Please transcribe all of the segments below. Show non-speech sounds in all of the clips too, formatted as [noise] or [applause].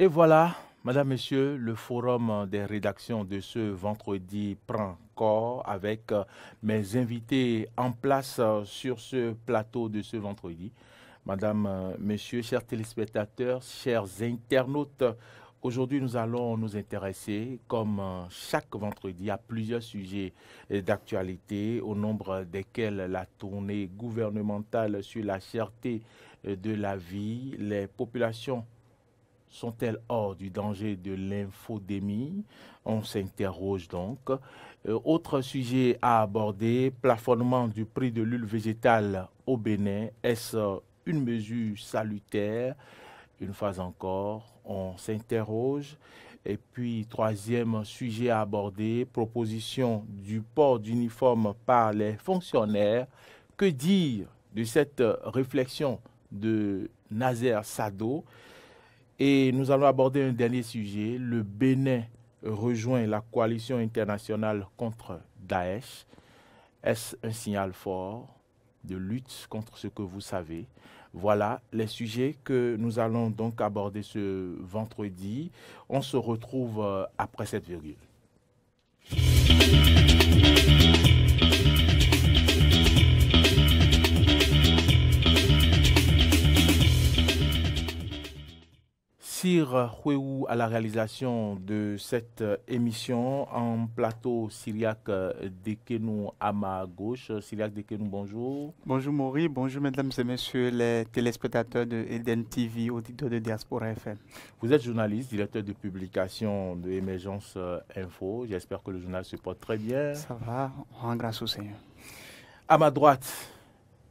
Et voilà, Madame, Monsieur, le forum des rédactions de ce vendredi prend corps avec euh, mes invités en place euh, sur ce plateau de ce vendredi. Madame, euh, Monsieur, chers téléspectateurs, chers internautes, Aujourd'hui, nous allons nous intéresser, comme chaque vendredi, à plusieurs sujets d'actualité, au nombre desquels la tournée gouvernementale sur la cherté de la vie, les populations sont-elles hors du danger de l'infodémie On s'interroge donc. Euh, autre sujet à aborder, plafonnement du prix de l'huile végétale au Bénin. Est-ce euh, une mesure salutaire Une fois encore, on s'interroge. Et puis, troisième sujet à aborder, proposition du port d'uniforme par les fonctionnaires. Que dire de cette euh, réflexion de Nazer Sado et nous allons aborder un dernier sujet. Le Bénin rejoint la coalition internationale contre Daesh. Est-ce un signal fort de lutte contre ce que vous savez Voilà les sujets que nous allons donc aborder ce vendredi. On se retrouve euh, après cette virgule. Sir Hweu à la réalisation de cette émission en plateau Syriac Dekenou à ma gauche. Syriac Dekenou, bonjour. Bonjour Maury, bonjour mesdames et messieurs les téléspectateurs de Eden TV, auditeurs de Diaspora FM. Vous êtes journaliste, directeur de publication de Émergence euh, Info. J'espère que le journal se porte très bien. Ça va, on grâce au Seigneur. À ma droite,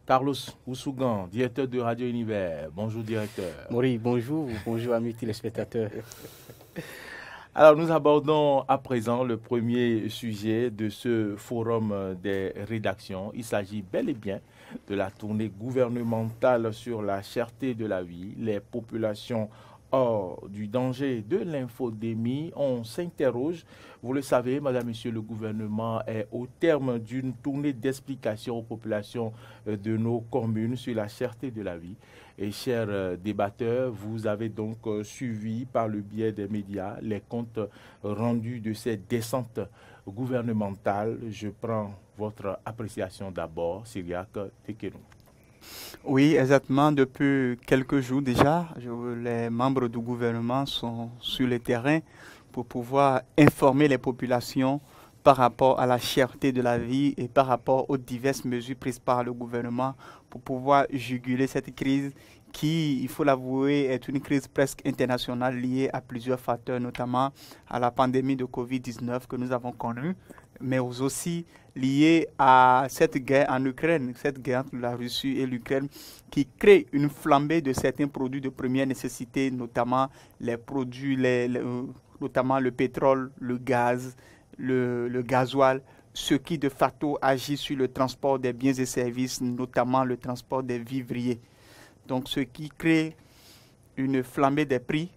Carlos Oussougan, directeur de Radio Univers. Bonjour, directeur. Maurice, bonjour. Bonjour, amis téléspectateurs. [laughs] Alors, nous abordons à présent le premier sujet de ce forum des rédactions. Il s'agit bel et bien de la tournée gouvernementale sur la cherté de la vie, les populations Or, du danger de l'infodémie, on s'interroge. Vous le savez, Madame, Monsieur, le gouvernement est au terme d'une tournée d'explications aux populations euh, de nos communes sur la cherté de la vie. Et chers euh, débatteurs, vous avez donc euh, suivi par le biais des médias les comptes rendus de cette descente gouvernementale. Je prends votre appréciation d'abord, Syriac Tekenou. Oui, exactement. Depuis quelques jours déjà, les membres du gouvernement sont sur le terrain pour pouvoir informer les populations par rapport à la cherté de la vie et par rapport aux diverses mesures prises par le gouvernement pour pouvoir juguler cette crise qui, il faut l'avouer, est une crise presque internationale liée à plusieurs facteurs, notamment à la pandémie de Covid-19 que nous avons connue, mais aussi lié à cette guerre en Ukraine, cette guerre entre la Russie et l'Ukraine qui crée une flambée de certains produits de première nécessité, notamment les produits, euh, notamment le pétrole, le gaz, le, le gasoil, ce qui de facto agit sur le transport des biens et services, notamment le transport des vivriers. Donc ce qui crée une flambée des prix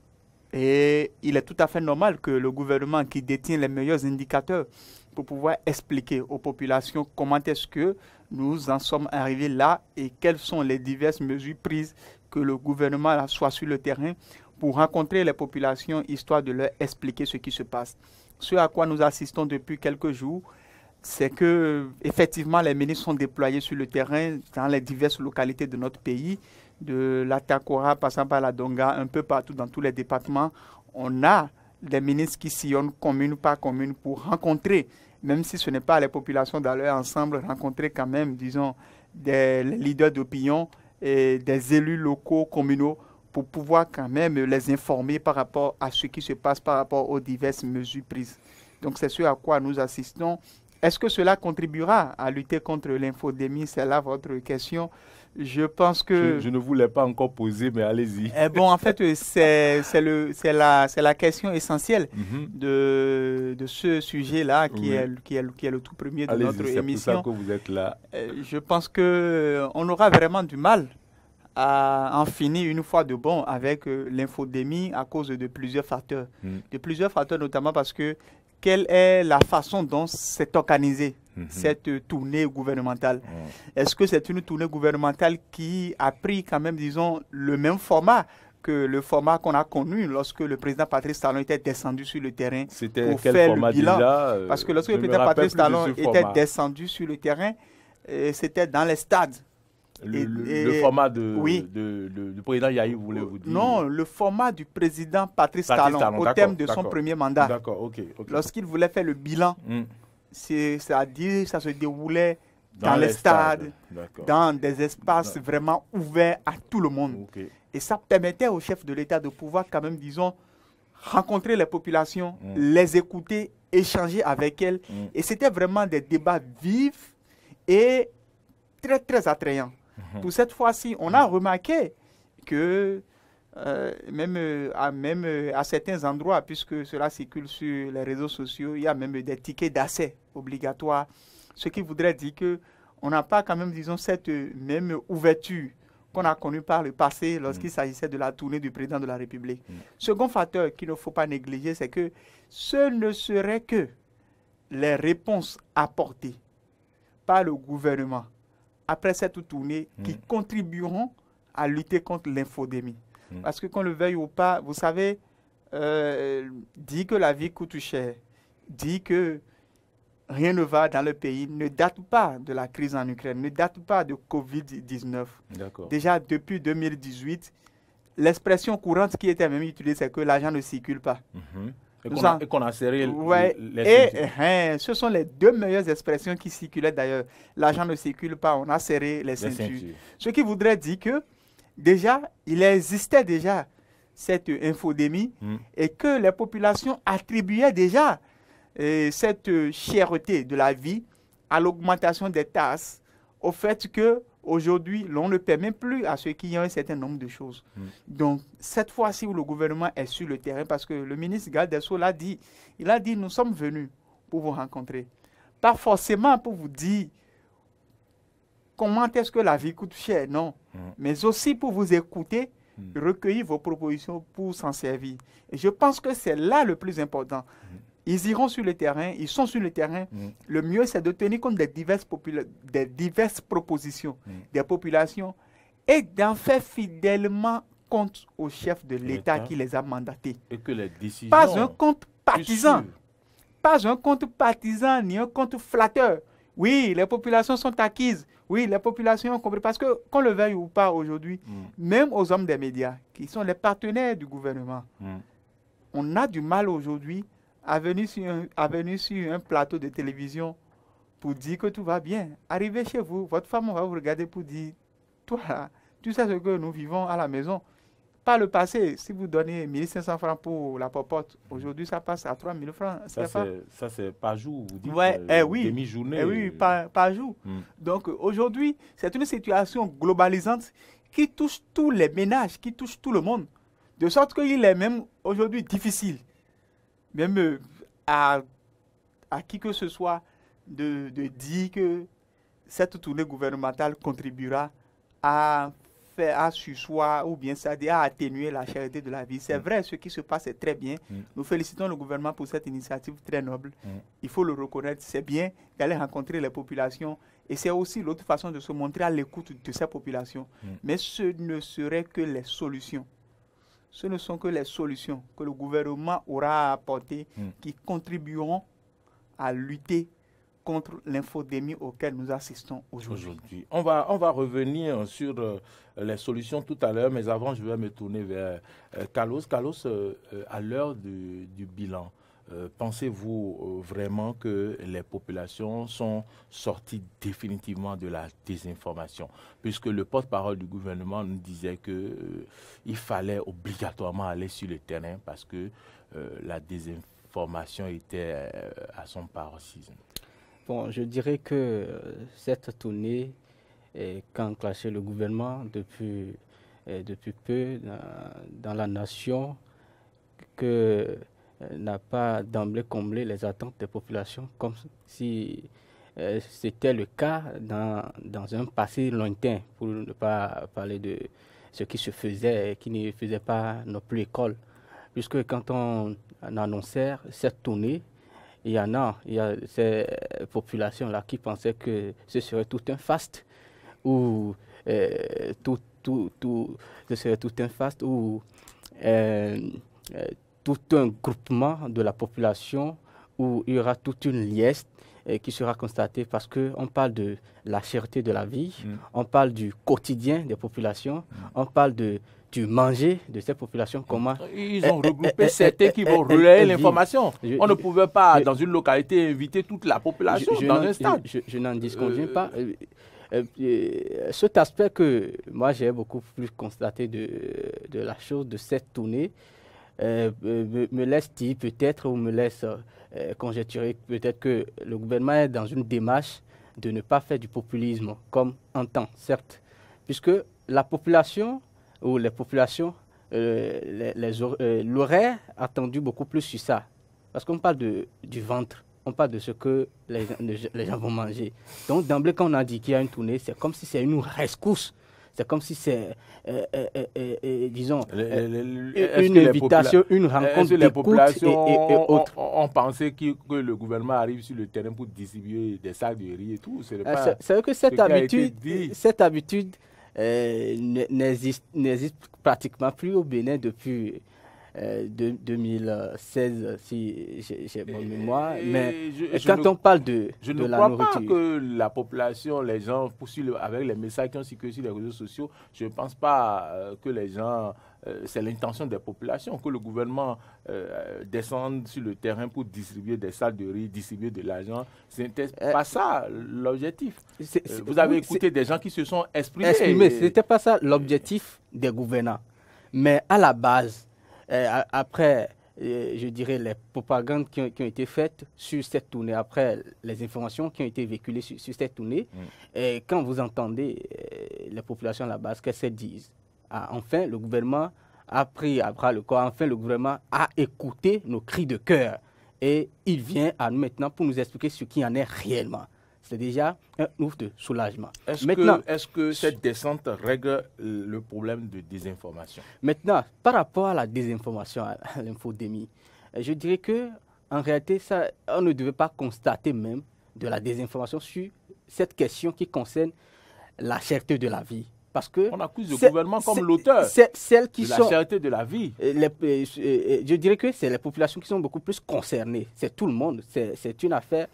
et il est tout à fait normal que le gouvernement qui détient les meilleurs indicateurs pour pouvoir expliquer aux populations comment est-ce que nous en sommes arrivés là et quelles sont les diverses mesures prises que le gouvernement soit sur le terrain pour rencontrer les populations, histoire de leur expliquer ce qui se passe. Ce à quoi nous assistons depuis quelques jours, c'est que effectivement les ministres sont déployés sur le terrain dans les diverses localités de notre pays, de la Takora passant par la Donga, un peu partout dans tous les départements. On a des ministres qui sillonnent commune par commune pour rencontrer même si ce n'est pas les populations dans leur ensemble, rencontrer quand même, disons, des leaders d'opinion et des élus locaux, communaux, pour pouvoir quand même les informer par rapport à ce qui se passe, par rapport aux diverses mesures prises. Donc c'est ce à quoi nous assistons. Est-ce que cela contribuera à lutter contre l'infodémie C'est là votre question. Je pense que... Je, ne voulais pas encore poser, mais allez-y. Eh bon, en fait, c'est la, la question essentielle mhm. de, de ce sujet-là qui, est, qui, est, qui est le tout premier de notre émission. Pour ça que vous êtes là. Euh, je pense qu'on euh, aura vraiment du mal à en finir une fois de bon avec euh, l'infodémie à cause de plusieurs facteurs. Mhm. De plusieurs facteurs, notamment parce que quelle est la façon dont c'est organisé Mhm. cette tournée gouvernementale. Est-ce que c'est une tournée gouvernementale qui a pris quand même, disons, le même format que le format qu'on a connu lorsque le président Patrice Talon était descendu sur le terrain pour faire le bilan. Euh, Parce que lorsque le président Patrice Talon était descendu sur le terrain, euh, c'était dans les stades. Le, format de, oui. de, du président Yahi, vous euh, vous dire Non, le format du président Patrice, Talon, au thème de son premier mandat. D'accord, Lorsqu'il voulait faire le bilan. Hmm c'est-à-dire ça se déroulait dans, les stades, dans des espaces vraiment ouverts à tout le monde. Et ça permettait au chef de l'État de pouvoir quand même, disons, rencontrer les populations, mm. les écouter, échanger avec elles. Mm. Et c'était vraiment des débats vifs et très, très attrayants. Mm-hmm. Pour cette fois-ci, on a remarqué que euh, même, euh, euh, à, certains endroits, puisque cela circule sur les réseaux sociaux, il y a même des tickets d'accès obligatoires, ce qui voudrait dire que on n'a pas quand même, disons, cette même ouverture qu'on a connue par le passé lorsqu'il mm. s'agissait de la tournée du président de la République. Mm. Second facteur qu'il ne faut pas négliger, c'est que ce ne serait que les réponses apportées par le gouvernement après cette tournée qui mm. contribueront à lutter contre l'infodémie. Mm. Parce que qu'on le veuille ou pas, vous savez, euh, dit que la vie coûte cher, dit que rien ne va dans le pays, ne date pas de la crise en Ukraine, ne date pas de Covid-19. Déjà depuis 2018, l'expression courante qui était même utilisée, c'est que l'argent ne circule pas. Mhm. Et qu'on a, serré les et, eh, hein, ce sont les deux meilleures expressions qui circulaient d'ailleurs. L'argent ne circule pas, on a serré les, ceintures. Ce qui voudrait dire que déjà, il existait déjà cette infodémie hmm. et que les populations attribuaient déjà euh, cette chèreté de la vie à l'augmentation des taxes, au fait que aujourd'hui l'on ne permet plus à ceux qui ont un certain nombre de choses. Hmm. Donc cette fois-ci où le gouvernement est sur le terrain, parce que le ministre Galdesot l'a dit, il a dit nous sommes venus pour vous rencontrer, pas forcément pour vous dire comment est-ce que la vie coûte cher, non. Mm. Mais aussi pour vous écouter, mm. recueillir vos propositions pour s'en servir. Et je pense que c'est là le plus important. Mm. Ils iront sur le terrain, ils sont sur le terrain. Le mieux, c'est de tenir compte des diverses, des diverses propositions des populations et d'en faire fidèlement compte au chef de l'État qui les a mandatés. Pas un compte partisan. Pas un compte partisan ni un compte flatteur. Oui, les populations sont acquises. Oui, les populations ont compris. Parce que, qu'on le veuille ou pas aujourd'hui, mm. même aux hommes des médias, qui sont les partenaires du gouvernement, mm. on a du mal aujourd'hui à venir, sur un, plateau de télévision pour dire que tout va bien. Arrivez chez vous, votre femme va vous regarder pour dire, toi, tu sais ce que nous vivons à la maison. Pas le passé. Si vous donnez 1500 francs pour la popote, aujourd'hui, ça passe à 3000 francs. Ça, c'est par jour, vous dites ouais, euh, eh oui, demi-journée. Eh oui, par, jour. Hmm. Donc, aujourd'hui, c'est une situation globalisante qui touche tous les ménages, qui touche tout le monde. De sorte qu'il est même aujourd'hui difficile, même euh, à, à qui que ce soit, de, de dire que cette tournée gouvernementale contribuera à à sussoir ou bien ça à atténuer la charité de la vie. C'est mm. vrai, ce qui se passe est très bien. Mm. Nous félicitons le gouvernement pour cette initiative très noble. Mm. Il faut le reconnaître, c'est bien d'aller rencontrer les populations et c'est aussi l'autre façon de se montrer à l'écoute de ces populations. Mais ce ne serait que les solutions. Ce ne sont que les solutions que le gouvernement aura à apporter qui contribueront à lutter contre l'infodémie auquel nous assistons aujourd'hui. on, va, on va revenir sur euh, les solutions tout à l'heure, mais avant, je vais me tourner vers euh, Carlos. Carlos, euh, à l'heure du, du, bilan, pensez-vous vraiment que les populations sont sorties définitivement de la désinformation Puisque le porte-parole du gouvernement nous disait qu'il fallait obligatoirement aller sur le terrain parce que la désinformation était à son paroxysme. Bon, je dirais que euh, cette tournée, quand enclenché le gouvernement depuis, euh, depuis peu dans, la nation, que euh, n'a pas d'emblée comblé les attentes des populations comme si c'était le cas dans, dans, un passé lointain, pour ne pas parler de ce qui se faisait et qui ne faisait pas non plus école. Puisque quand on, on annonçait cette tournée, il y en a, il y a ces populations-là qui pensaient que ce serait tout un faste ou euh, tout, tout, ce serait tout un faste ou euh, euh, tout un groupement de la population où il y aura toute une liesse euh, qui sera constatée parce qu'on parle de la cherté de la vie, mm. on parle du quotidien des populations, mm. on parle de du manger de ces populations, comment Ils ont regroupé certains qui vont relayer l'information. On ne pouvait pas, dans une localité, inviter toute la population je, dans un stade. Je, n'en disconviens euh, pas. Euh, cet aspect que moi j'ai beaucoup plus constaté de, de la chose, de cette tournée, euh, me, laisse-t-il peut-être ou me laisse euh, conjecturer peut-être que le gouvernement est dans une démarche de ne pas faire du populisme comme en temps, certes, puisque la population ou les populations euh, les l'auraient attendu beaucoup plus sur ça. Parce qu'on parle de, du ventre, on parle de ce que les, les gens vont manger. Donc d'emblée, quand on a dit qu'il y a une tournée, c'est comme si c'est une rescousse c'est comme si c'est, disons, une invitation, une rencontre les populations et, et, autres. On, pensait que, que, le gouvernement arrive sur le terrain pour distribuer des sacs de riz et tout. Ah, c'est vrai que cette habitude, cette habitude euh, n'existe pratiquement plus au Bénin depuis 2016, euh, si j'ai bonne mémoire. Mais quand on parle de, je ne crois pas que la population, les gens, poursuivent avec les messages qui ont circulé sur les réseaux sociaux, je ne pense pas euh, que les gens. Euh, c'est l'intention des populations que le gouvernement descende sur le terrain pour distribuer des salles de riz, distribuer de l'argent. Ce n'était pas ça l'objectif. vous avez écouté des gens qui se sont exprimés. Exprimés, ce n'était pas ça l'objectif des gouvernants. Mais à la base, euh, après, euh, je dirais, les propagandes qui ont, été faites sur cette tournée, après les informations qui ont été véhiculées sur, cette tournée, mm. et euh, quand vous entendez les populations là-bas, ce qu'elles se disent, ah, enfin, le gouvernement a pris à bras le corps, enfin, le gouvernement a écouté nos cris de cœur. Et il vient à nous maintenant pour nous expliquer ce qui en est réellement c'est déjà un ouf de soulagement. Est-ce que, cette descente règle le problème de désinformation Maintenant, par rapport à la désinformation, à [laughs] l'infodémie, euh, je dirais que en réalité, ça, on ne devait pas constater même de la désinformation sur cette question qui concerne la certitude de la vie. Parce que on accuse le gouvernement comme l'auteur. Celle qui de la certitude de la vie. Euh, euh, je dirais que c'est les populations qui sont beaucoup plus concernées. C'est tout le monde. C'est une affaire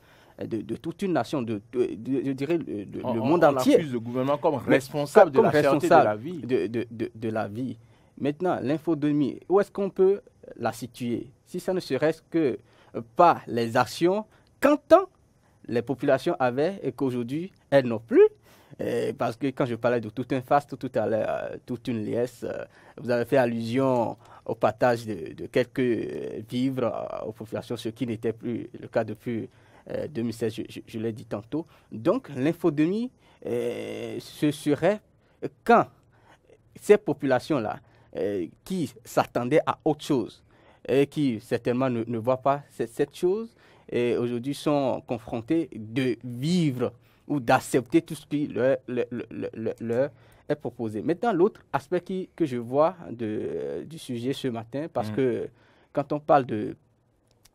euh, de, toute une nation, de, je dirais, le monde entier. On le gouvernement comme responsable de la de la vie. De, la vie. Maintenant, l'infodémie, où est-ce qu'on peut la situer Si ça ne serait que euh, par les actions qu'entend les populations avaient et qu'aujourd'hui elles n'ont plus. Euh, parce que quand je parlais de tout un faste, tout à l'heure, toute une liesse, vous avez fait allusion au partage de, de quelques vivres aux populations, ce qui n'était plus le cas depuis 2016, euh, je, l'ai dit tantôt. Donc l'infodémie, euh, ce serait quand ces populations-là, euh, qui s'attendaient à autre chose, et qui certainement ne, voient pas cette, chose, et aujourd'hui sont confrontées de vivre ou d'accepter tout ce qui leur, est proposé. Maintenant, l'autre aspect que je vois du sujet ce matin, parce mmh. que quand on parle de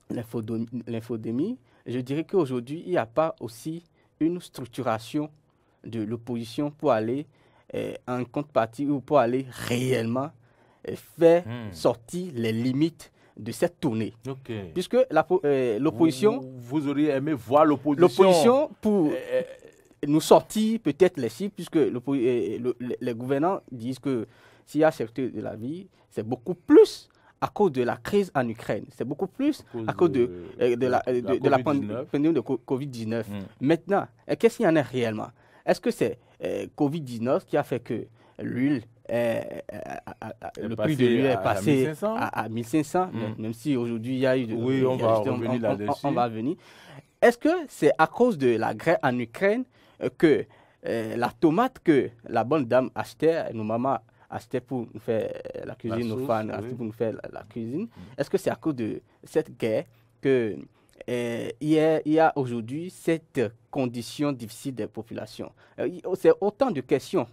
l'infodémie, je dirais qu'aujourd'hui, il n'y a pas aussi une structuration de l'opposition pour aller eh, en contrepartie ou pour aller réellement eh, faire hmm. sortir les limites de cette tournée. Puisque eh, l'opposition... vous, auriez aimé voir l'opposition... L'opposition pour nous sortir peut-être les chiffres, puisque le, les gouvernants disent que s'il y a secteur de la vie, c'est beaucoup plus à cause de la crise en Ukraine. C'est beaucoup plus à cause, euh, euh, de, de, la, de pandémie de Covid-19. Mm. Maintenant, qu'est-ce qu'il y en a réellement Est-ce que c'est euh, Covid-19 qui a fait que l'huile, euh, le prix de l'huile est passé à, 1500, mm. même, si aujourd'hui il y a eu... oui, on va, on, on, on va venir Est-ce que c'est à cause de la grève en Ukraine que la tomate que la bonne dame achetait, nos mamans acheter pour nous faire euh, la cuisine, nos fans, oui. pour nous faire la, cuisine. Mm. Est-ce que c'est à cause de cette guerre que euh, il, y a, aujourd'hui cette condition difficile des populations euh, oh, C'est autant de questions.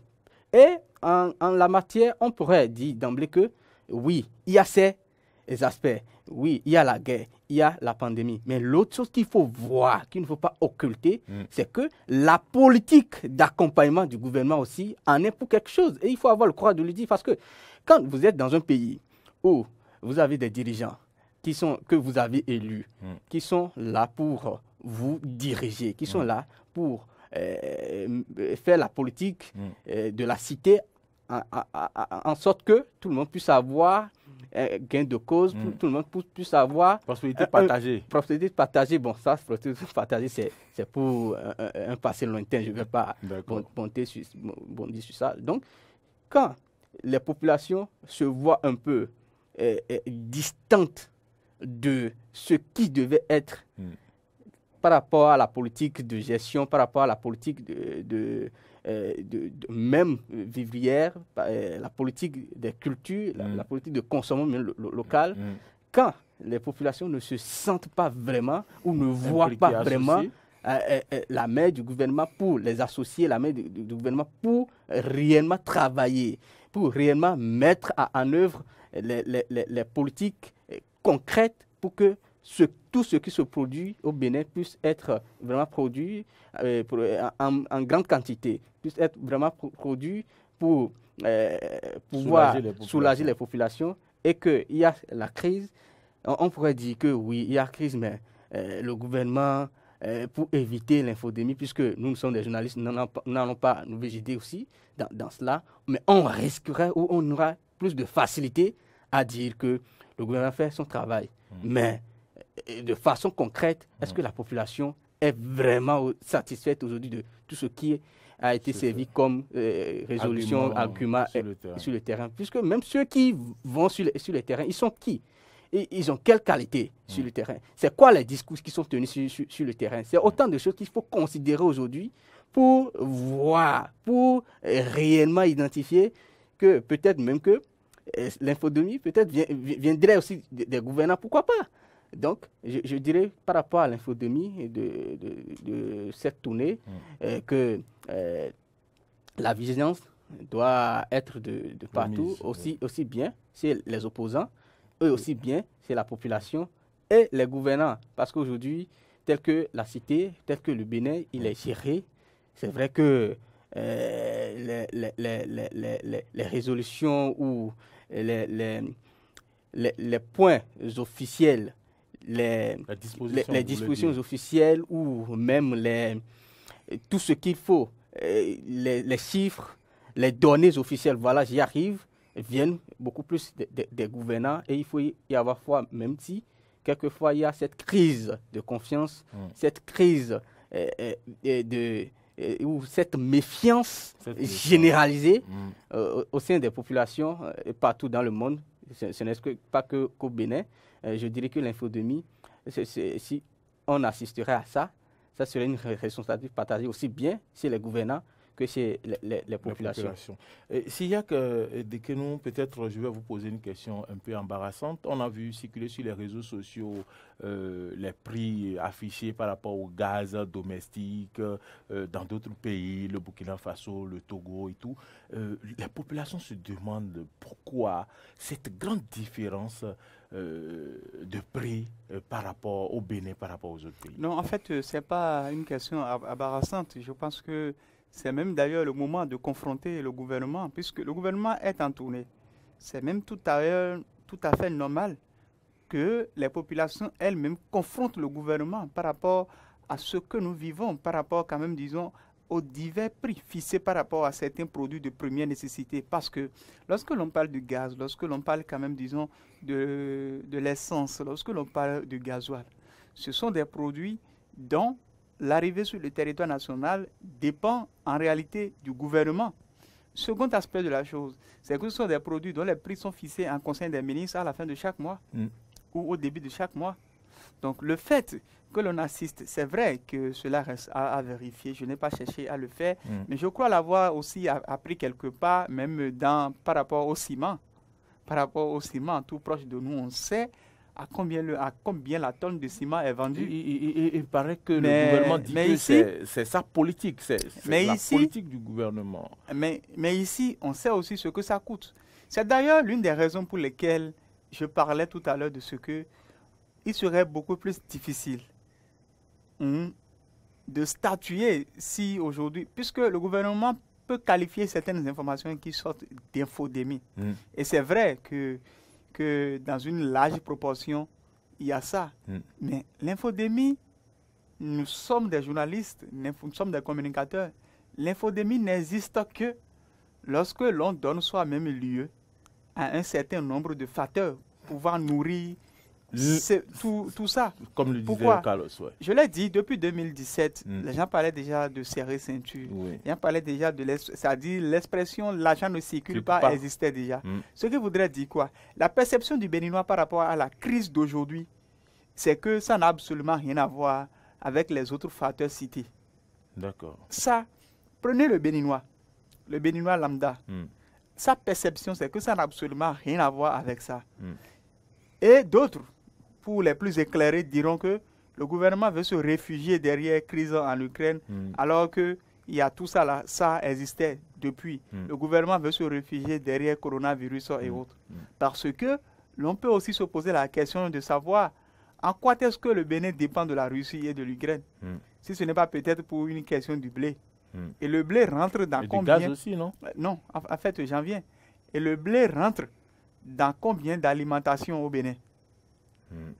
Et en, en la matière, on pourrait dire d'emblée que oui, il y a ces aspects. Oui, il y a la guerre, il y a la pandémie. Mais l'autre chose qu'il faut voir, qu'il ne faut pas occulter, mm. c'est que la politique d'accompagnement du gouvernement aussi en est pour quelque chose. Et il faut avoir le courage de le dire parce que quand vous êtes dans un pays où vous avez des dirigeants qui sont, que vous avez élus, mm. qui sont là pour vous diriger, qui sont mm. là pour euh, faire la politique euh, de la cité en sorte que tout le monde puisse avoir euh, gain de cause pour mm. tout le monde pour, pour savoir. Prospérité euh, euh, partagée. prospérité partagée, bon, ça, [laughs] c'est pour un, passé lointain, je ne vais pas bondir sur, ça. Donc, quand les populations se voient un peu distantes de ce qui devait être mm. par rapport à la politique de gestion, par rapport à la politique de euh, de, même vivrière, bah, euh, la politique des cultures, la, mm. politique de consommation locale, mm. quand les populations ne se sentent pas vraiment ou ne voient pas vraiment euh, la main du gouvernement pour les associer, la main du, gouvernement pour réellement travailler, pour réellement mettre à, en œuvre les, les, les politiques concrètes pour que ce, tout ce qui se produit au Bénin puisse être vraiment produit euh, euh, en, grande quantité, puisse être vraiment produit pour euh, pouvoir soulager les, populations et qu'il y a la crise. On, pourrait dire que oui, il y a crise, mais le gouvernement, pour éviter l'infodémie, puisque nous, nous sommes des journalistes, nous n'allons pas nous végéter aussi dans, cela, mais on risquerait ou on aura plus de facilité à dire que le gouvernement fait son travail. Mmh. Mais de façon concrète, est-ce que mm. la population est vraiment satisfaite aujourd'hui de tout ce qui a été servi comme euh, résolution, argument, sur, le terrain Puisque même ceux qui vont sur le, terrain, ils sont qui et ils ont quelle qualité sur mm. le terrain C'est quoi les discours qui sont tenus sur, le terrain C'est mm. autant de choses qu'il faut considérer aujourd'hui pour voir, pour réellement identifier que peut-être même que euh, l'infodomie peut-être viendrait aussi des gouvernants, pourquoi pas donc, je, dirais par rapport à l'infodémie de, cette tournée mm. euh, que euh, la vigilance doit être de, partout, aussi, aussi bien chez les opposants, eux aussi bien c'est la population et les gouvernants. Parce qu'aujourd'hui, tel que la cité, tel que le Bénin, il est géré. C'est vrai que euh, les, résolutions ou les points officiels les, les, dispositions officielles ou même les, tout ce qu'il faut, euh, les, les, chiffres, les données officielles, voilà, j'y arrive, viennent beaucoup plus des gouvernants et il faut y avoir foi, même si quelquefois il y a cette crise de confiance, hmm. cette crise euh, euh, de ou cette méfiance, généralisée hmm. au sein des populations partout dans le monde. Ce, n'est pas que au Bénin, euh, je dirais que l'infodémie, si on assisterait à ça, ça serait une responsabilité partagée aussi bien si les gouvernants que c'est les, populations. S'il y a que, dès que nous, peut-être, je vais vous poser une question un peu embarrassante. On a vu circuler sur les réseaux sociaux euh, les prix affichés par rapport au gaz domestique euh, dans d'autres pays, le Burkina Faso, le Togo et tout. Euh, la population se demandent pourquoi cette grande différence euh, de prix par rapport au Bénin, par rapport aux autres pays Non, en fait, c'est ce n'est pas une question embarrassante. Je pense que c'est même d'ailleurs le moment de confronter le gouvernement, puisque le gouvernement est en tournée. C'est même tout à, tout à fait normal que les populations elles-mêmes confrontent le gouvernement par rapport à ce que nous vivons, par rapport quand même, disons, aux divers prix fixés par rapport à certains produits de première nécessité. Parce que lorsque l'on parle du gaz, lorsque l'on parle quand même, disons, de, de l'essence, lorsque l'on parle du gasoil, ce sont des produits dont l'arrivée sur le territoire national dépend en réalité du gouvernement. Second aspect de la chose, c'est que ce sont des produits dont les prix sont fixés en conseil des ministres à la fin de chaque mois mm. ou au début de chaque mois. Donc le fait que l'on assiste, c'est vrai que cela reste à, vérifier, je n'ai pas cherché à le faire, mm. mais je crois l'avoir aussi appris quelque part, même dans, par rapport au ciment. Par rapport au ciment, tout proche de nous, on sait à combien, le, à combien la tonne de ciment est vendue Il, il, paraît que le gouvernement dit que c'est sa politique, c'est la politique du gouvernement. Mais, mais ici, on sait aussi ce que ça coûte. C'est d'ailleurs l'une des raisons pour lesquelles je parlais tout à l'heure de ce que il serait beaucoup plus difficile hein, de statuer si aujourd'hui, puisque le gouvernement peut qualifier certaines informations qui sortent d'infodémie. Hmm. Et c'est vrai que que dans une large proportion, il y a ça. Mm. Mais l'infodémie, nous sommes des journalistes, nous sommes des communicateurs. L'infodémie n'existe que lorsque l'on donne soi-même lieu à un certain nombre de facteurs pouvant nourrir c'est tout, tout, ça. Comme le disait Carlos. Je l'ai dit, depuis 2017, mm. les gens parlaient déjà de serrer ceinture. ils Les parlaient déjà de cest à l'expression l'argent ne circule pas, existait déjà. Mm. Ce qui voudrait dire quoi La perception du Béninois par rapport à la crise d'aujourd'hui, c'est que ça n'a absolument rien à voir avec les autres facteurs cités. D'accord. Ça, prenez le Béninois, le Béninois lambda. Mm. Sa perception, c'est que ça n'a absolument rien à voir avec ça. Et d'autres pour les plus éclairés, diront que le gouvernement veut se réfugier derrière crise en Ukraine, hmm. alors que il y a tout ça là, ça existait depuis. Hmm. Le gouvernement veut se réfugier derrière coronavirus et hmm. autres. Parce que l'on peut aussi se poser la question de savoir en quoi est-ce que le Bénin dépend de la Russie et de l'Ukraine Si ce n'est pas peut-être pour une question du blé. Et le blé rentre dans combien du gaz aussi, non euh, Non, en fait, j'en viens. Et le blé rentre dans combien d'alimentation au Bénin Mm.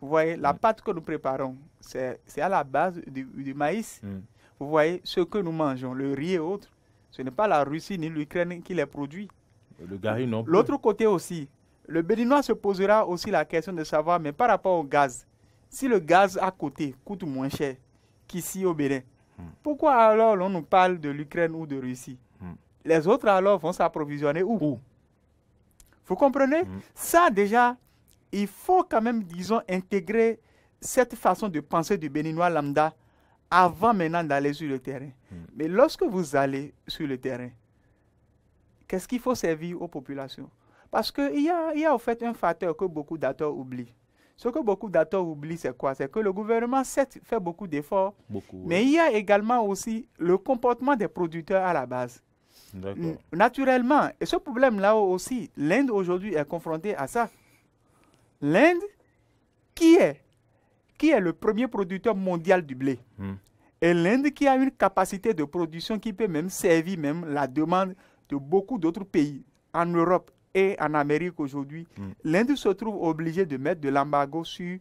Vous voyez, la mm. pâte que nous préparons, c'est à la base du, maïs. Mm. Vous voyez, ce que nous mangeons, le riz et autres, ce n'est pas la Russie ni l'Ukraine qui les produit. Le gari L'autre côté aussi, le Béninois se posera aussi la question de savoir, mais par rapport au gaz, si le gaz à côté coûte moins cher qu'ici au Bénin, pourquoi alors l'on nous parle de l'Ukraine ou de Russie Les autres alors vont s'approvisionner où Vous comprenez Ça déjà, il faut quand même, disons, intégrer cette façon de penser du béninois lambda avant maintenant d'aller sur le terrain. Hmm. Mais lorsque vous allez sur le terrain, qu'est-ce qu'il faut servir aux populations Parce qu'il y a, y a en fait un facteur que beaucoup d'acteurs oublient. Ce que beaucoup d'acteurs oublient, c'est quoi C'est que le gouvernement fait beaucoup d'efforts, mais il y a également aussi le comportement des producteurs à la base. Naturellement, et ce problème-là aussi, l'Inde aujourd'hui est confrontée à ça l'Inde, qui est, qui est le premier producteur mondial du blé. Hmm. Et l'Inde qui a une capacité de production qui peut même servir même la demande de beaucoup d'autres pays en Europe et en Amérique aujourd'hui. Hmm. L'Inde se trouve obligée de mettre de l'embargo sur,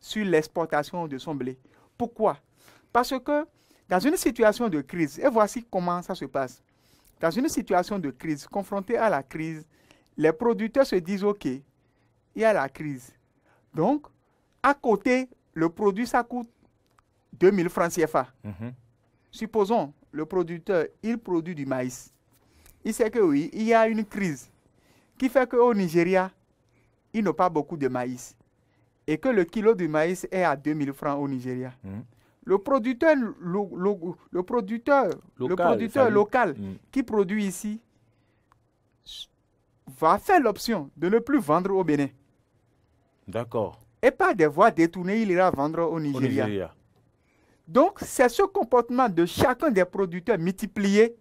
sur l'exportation de son blé. Pourquoi Parce que dans une situation de crise, et voici comment ça se passe, dans une situation de crise, confrontée à la crise, les producteurs se disent, OK, il y a la crise. Donc, à côté, le produit, ça coûte 2000 francs CFA. Mhm. Supposons, le producteur, il produit du maïs. Il sait que oui, il y a une crise qui fait qu'au Nigeria, il n'ont pas beaucoup de maïs. Et que le kilo de maïs est à 2000 francs au Nigeria. Mhm. Le producteur, le producteur, local, le producteur local qui produit ici va faire l'option de ne plus vendre au Bénin. D'accord. Et par des voies détournées, il ira vendre au Nigeria. Donc, c'est ce comportement de chacun des producteurs multipliés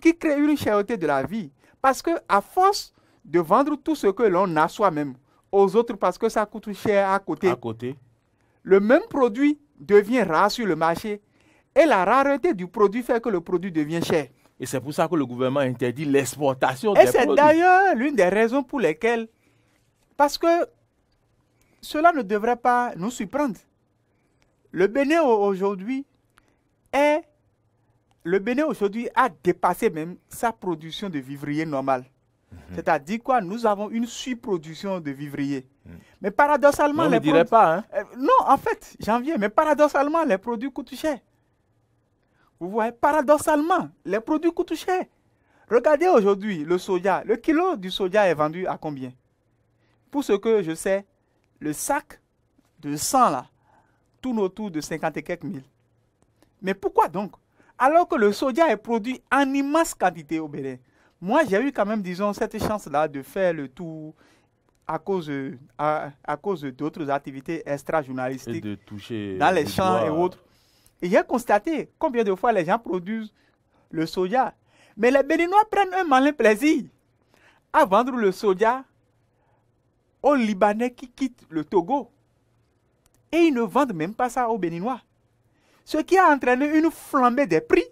qui crée une cherté de la vie. Parce que à force de vendre tout ce que l'on a soi-même aux autres parce que ça coûte cher à côté, à côté, le même produit devient rare sur le marché. Et la rareté du produit fait que le produit devient cher. Et c'est pour ça que le gouvernement interdit l'exportation des produits. Et c'est d'ailleurs l'une des raisons pour lesquelles, parce que cela ne devrait pas nous surprendre. Le Bénin aujourd'hui est le Bénin aujourd'hui a dépassé même sa production de vivriers normal. Mhm. C'est-à-dire quoi Nous avons une surproduction de vivriers. Mhm. Mais paradoxalement, ne les produits... pas. Hein? Euh, non, en fait, viens. Mais paradoxalement, les produits coûtent cher. Vous voyez, paradoxalement, les produits coûtent cher. Regardez aujourd'hui le soja. Le kilo du soja est vendu à combien Pour ce que je sais, le sac de sang là tourne autour de 50 et quelques mille. Mais pourquoi donc Alors que le soja est produit en immense quantité au Bénin. Moi, j'ai eu quand même, disons, cette chance-là de faire le tour à cause, à, cause d'autres activités extra-journalistiques de toucher dans les champs et autres. Et j'ai constaté combien de fois les gens produisent le soja. Mais les Béninois prennent un malin plaisir à vendre le soja aux Libanais qui quittent le Togo. Et ils ne vendent même pas ça aux Béninois. Ce qui a entraîné une flambée des prix.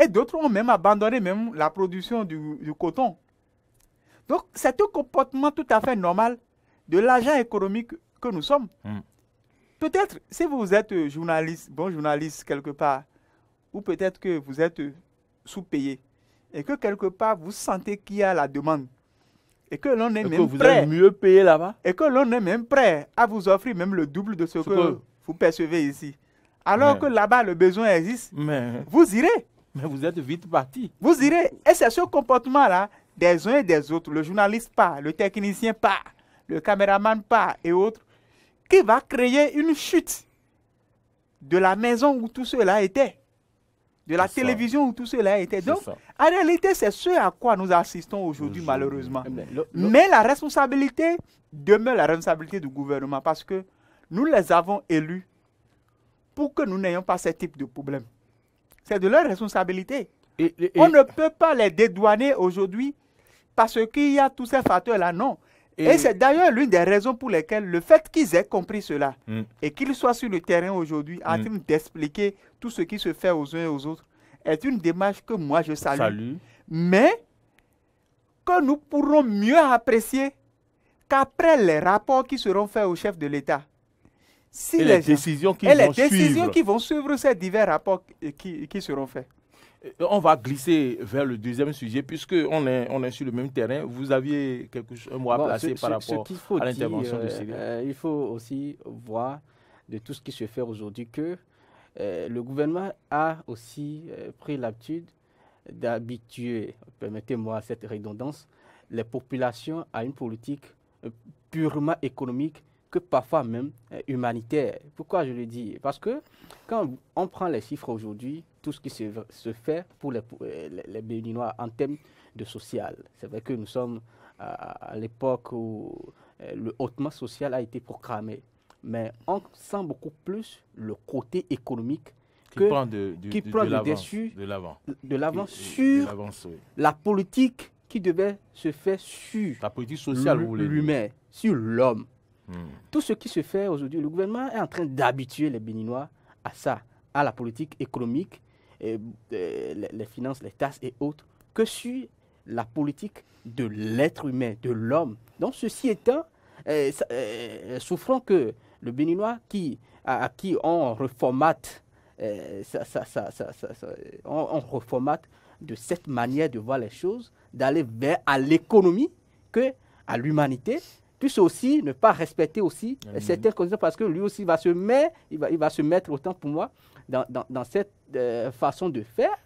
Et d'autres ont même abandonné même la production du, coton. Donc c'est un comportement tout à fait normal de l'agent économique que nous sommes. Hmm. Peut-être, si vous êtes journaliste, bon journaliste quelque part, ou peut-être que vous êtes sous-payé, et que quelque part vous sentez qu'il y a la demande, et que l'on est même prêt, et que l'on est même prêt à vous offrir même le double de ce, que, vous percevez ici. Alors que là-bas le besoin existe, vous irez. Mais vous êtes vite parti. Vous irez. Et c'est ce comportement-là des uns et des autres, le journaliste pas, le technicien pas, le caméraman pas et autres, qui va créer une chute de la maison où tout cela était de la télévision où tout cela était. Donc, en réalité, c'est ce à quoi nous assistons aujourd'hui, malheureusement. Eh Mais, la responsabilité demeure la responsabilité du gouvernement parce que nous les avons élus pour que nous n'ayons pas ce type de problème. C'est de leur responsabilité. On ne peut pas les dédouaner aujourd'hui parce qu'il y a tous ces facteurs-là. Non. Et, c'est d'ailleurs l'une des raisons pour lesquelles le fait qu'ils aient compris cela hmm. et qu'ils soient sur le terrain aujourd'hui en hmm. train d'expliquer tout ce qui se fait aux uns et aux autres est une démarche que moi je salue. Mais que nous pourrons mieux apprécier qu'après les rapports qui seront faits au chef de l'État. Si les, décisions, qui, vont les décisions suivre. qui vont suivre ces divers rapports qui seront faits. Euh, on va glisser vers le deuxième sujet, puisque on est, sur le même terrain. Vous aviez quelque chose, un mot à placer par rapport à l'intervention de Cyril. Euh, il faut aussi voir de tout ce qui se fait aujourd'hui que euh, le gouvernement a aussi pris l'habitude d'habituer, permettez-moi cette redondance, les populations à une politique purement économique que parfois même euh, humanitaire. Pourquoi je le dis Parce que quand on prend les chiffres aujourd'hui, tout ce qui se, se fait pour euh, les, les, Béninois en termes de social, c'est vrai que nous sommes à, l'époque où euh, le hautement social a été proclamé. Mais on sent beaucoup plus le côté économique qui que, prend, de, du, de, de le de l'avant sur la politique qui devait se faire sur la politique sociale l'humain, sur l'homme. Hmm. Tout ce qui se fait aujourd'hui, le gouvernement est en train d'habituer les Béninois à ça, à la politique économique, euh, les finances, les taxes et autres, que sur la politique de l'être humain, de l'homme. Donc ceci étant, souffrons euh, euh, souffrant que le Béninois qui, à, qui on reformate, on, reformate de cette manière de voir les choses, d'aller vers à l'économie que à l'humanité, plus aussi ne pas respecter aussi certaines conditions parce que lui aussi va se mettre, il va, il va se mettre autant pour moi dans, cette euh, façon de faire.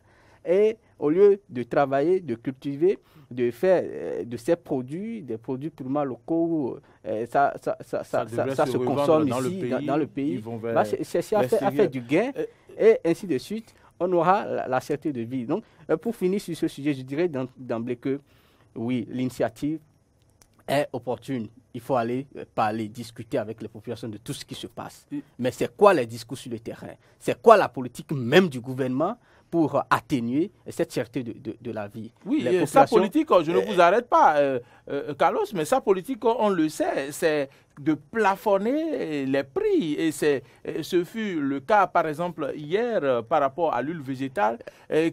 Et au lieu de travailler, de cultiver, de faire euh, de ces produits, des produits purement locaux, euh, ça, ça, se, consomme ici, dans, le pays, vont à du gain et ainsi de suite, on aura la, certitude de vie. Donc, pour finir sur ce sujet, je dirais d'emblée que oui, l'initiative est opportune. Il faut aller euh, parler, discuter avec les populations de tout ce qui se passe. Mm. Mais c'est quoi les discours sur le terrain C'est quoi la politique même du gouvernement pour euh, atténuer cette cherté de, la vie. Oui, sa politique, oh, je ne euh, vous arrête pas. Euh, Carlos, mais sa politique, on le sait, c'est de plafonner les prix. Et euh, ce fut le cas, par exemple, hier, euh, par rapport à l'huile végétale,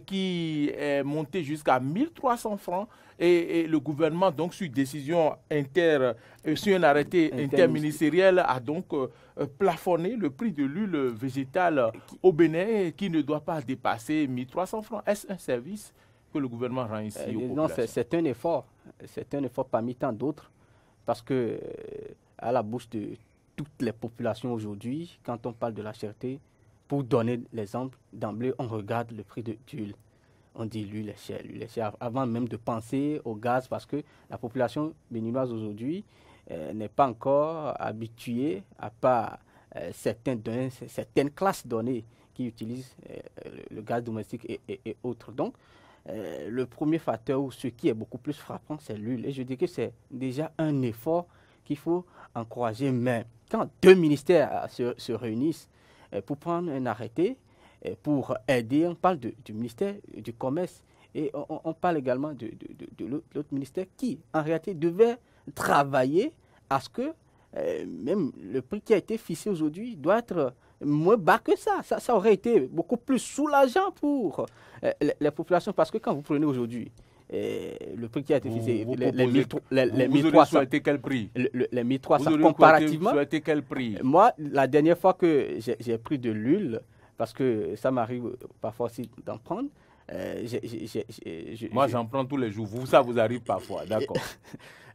qui est montée jusqu'à 1300 francs. Et, le gouvernement, donc, sur décision inter, sur un arrêté interministériel, a donc plafonné le prix de l'huile végétale au Bénin qui ne doit pas dépasser 1300 francs. Est-ce un service que le gouvernement rend ici au euh, aux Non, c'est un effort. C'est un effort parmi tant d'autres. Parce que, euh, à la bouche de toutes les populations aujourd'hui, quand on parle de la cherté, pour donner l'exemple, d'emblée, on regarde le prix de l'huile. On dit l'huile est chère, l'huile avant même de penser au gaz, parce que la population béninoise aujourd'hui euh, n'est pas encore habituée, à pas certaines, certaines classes données qui utilisent le, gaz domestique et, et autres. Donc, euh, le premier facteur ou ce qui est beaucoup plus frappant, c'est l'huile. Et je dis que c'est déjà un effort qu'il faut encourager. Mais quand deux ministères euh, se, se réunissent euh, pour prendre un arrêté, pour aider, on parle du ministère du Commerce et on, parle également de, l'autre ministère qui, en réalité, devait travailler à ce que même le prix qui a été fixé aujourd'hui doit être moins bas que ça. ça. ça. aurait été beaucoup plus soulageant pour euh, la les, populations parce que quand vous prenez aujourd'hui euh, le prix qui a été fixé, les, les, 300... vous 1300. souhaité quel prix le, le, Les 1300, vous comparativement. quel prix Moi, la dernière fois que j'ai pris de l'huile, parce que ça m'arrive parfois aussi d'en prendre, euh, Moi, j'en prends tous les jours. ça vous arrive parfois, d'accord. [laughs]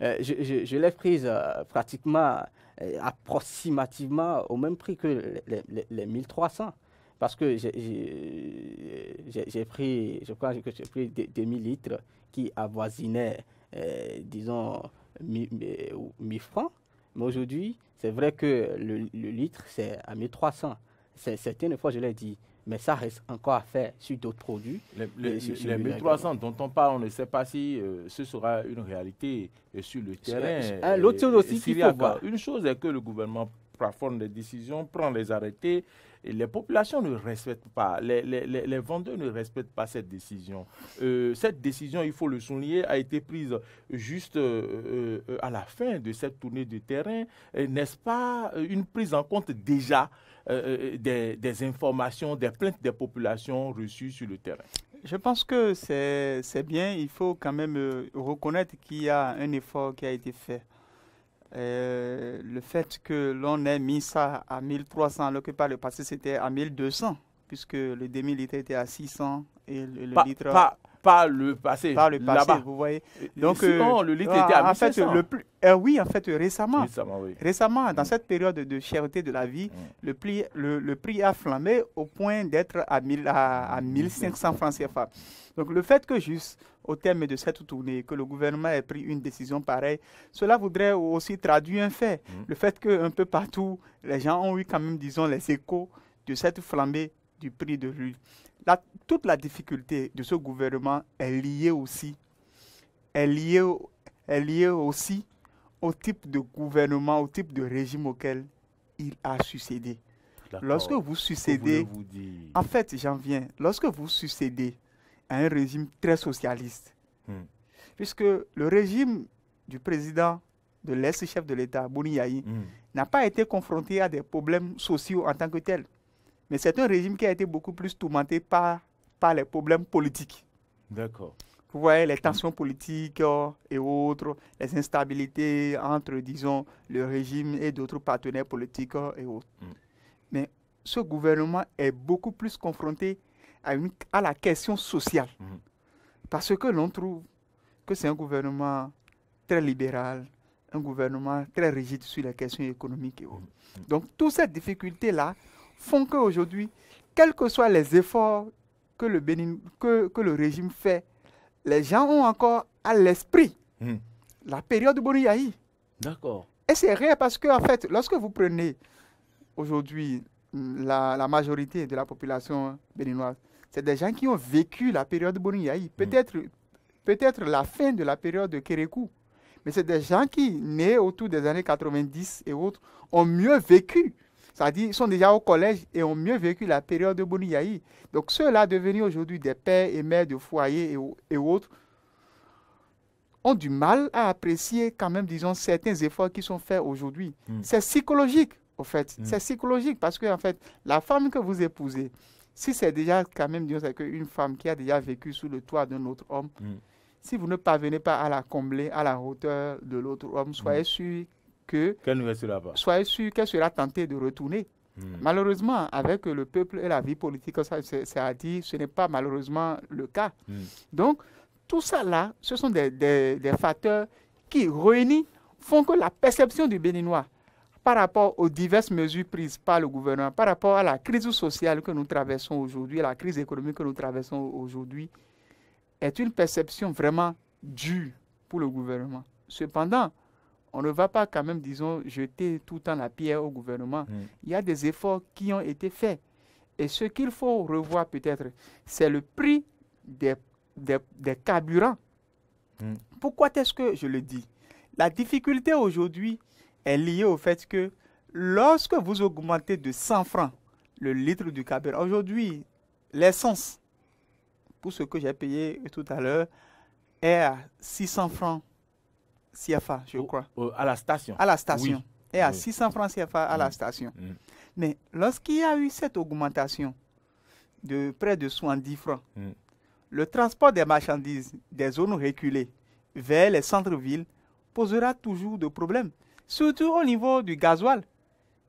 Euh, je, je, je l'ai prise pratiquement euh, approximativement au même prix que les, 1300. Parce que euh, j'ai pris, je crois que j'ai pris 2000 litres qui avoisinaient, euh, disons, 1000 francs. Mais aujourd'hui, c'est vrai que le, le litre, c'est à 1300. Certaines fois, je l'ai dit, mais ça reste encore à faire sur d'autres produits. Les, les, 1300 dont on parle, on ne sait pas si euh, ce sera une réalité euh, sur le terrain. Hein, l'autre chose aussi qu'il faut voir. Une chose est que le gouvernement prend des décisions, prend les arrêtés. Et les populations ne respectent pas, les, vendeurs ne respectent pas cette décision. Euh, cette décision, il faut le souligner, a été prise juste à la fin de cette tournée de terrain. N'est-ce pas une prise en compte déjà euh, euh, des, informations, des plaintes des populations reçues sur le terrain Je pense que c'est bien. Il faut quand même euh, reconnaître qu'il y a un effort qui a été fait. le fait que l'on ait mis ça à 1300, alors que par le passé c'était à 1200, puisque le demi-litre était à 600 et le, litre par le passé. Par le passé, vous voyez. Donc, Sinon, euh, le lit était ah, à en fait, le eh Oui, en fait, récemment. Récemment, dans mm. cette période de cherté de la vie, mm. le, prix, le, prix a flammé au point d'être à, 1500 mm. francs CFA. Donc, le fait que juste au terme de cette tournée que le gouvernement ait pris une décision pareille, cela voudrait aussi traduire un fait. Le fait qu'un peu partout, les gens ont eu quand même, disons, les échos de cette flammée du prix de l'huile toute la difficulté de ce gouvernement est liée aussi, liée, liée aussi au type de gouvernement, au type de régime auquel il a succédé. Lorsque vous succédez, en fait, j'en viens, lorsque vous succédez à un régime très socialiste, hmm. puisque le régime du président de l'ex-chef de l'État, Boni hmm. n'a pas été confronté à des problèmes sociaux en tant que tel. Mais c'est un régime qui a été beaucoup plus tourmenté par, par les problèmes politiques. D'accord. Vous voyez les tensions politiques euh, et autres, les instabilités entre, disons, le régime et d'autres partenaires politiques euh, et autres. Mm. Mais ce gouvernement est beaucoup plus confronté à, la question sociale. Mm. Parce que l'on trouve que c'est un gouvernement très libéral, un gouvernement très rigide sur les questions économiques et autres. Mm. Donc, toute cette difficulté-là font qu'aujourd'hui, quels que soient les efforts que le, Bénin, que, que, le régime fait, les gens ont encore à l'esprit hmm. la période de Boriaï. D'accord. Et c'est vrai parce que, en fait, lorsque vous prenez aujourd'hui hmm, la, majorité de la population béninoise, c'est des gens qui ont vécu la période de hmm. peut-être peut-être la fin de la période de Kérékou. Mais c'est des gens qui, nés autour des années 90 et autres, ont mieux vécu c'est-à-dire, ils sont déjà au collège et ont mieux vécu la période de Boniaï. Donc, ceux-là, devenus aujourd'hui des pères et mères de foyer et, autres, ont du mal à apprécier quand même, disons, certains efforts qui sont faits aujourd'hui. Hmm. C'est psychologique, au fait. Hmm. C'est psychologique parce que, en fait, la femme que vous épousez, si c'est déjà quand même, disons, c'est une femme qui a déjà vécu sous le toit d'un autre homme, hmm. si vous ne parvenez pas à la combler à la hauteur de l'autre homme, soyez sûr que qu'elle Soyez sûr qu'elle sera tentée de retourner. Hmm. Malheureusement, avec le peuple et la vie politique, ça, ça a dit, ce n'est pas malheureusement le cas. Hmm. Donc, tout ça là, ce sont des, des, des, facteurs qui, réunis, font que la perception du Béninois par rapport aux diverses mesures prises par le gouvernement, par rapport à la crise sociale que nous traversons aujourd'hui, à la crise économique que nous traversons aujourd'hui, est une perception vraiment dure pour le gouvernement. Cependant, on ne va pas quand même, disons, jeter tout le temps la pierre au gouvernement. Mm. Il y a des efforts qui ont été faits. Et ce qu'il faut revoir peut-être, c'est le prix des, carburants. Mm. Pourquoi est-ce que je le dis La difficulté aujourd'hui est liée au fait que lorsque vous augmentez de 100 francs le litre du carburant, aujourd'hui, l'essence, pour ce que j'ai payé tout à l'heure, est à 600 francs CFA, je crois. à la station. À la station. Et à 600 francs CFA à la mm. station. Mm. Mais lorsqu'il y a eu cette augmentation de près de 70 francs, mm. le transport des marchandises des zones reculées vers les centres-villes posera toujours de problèmes, surtout au niveau du gasoil.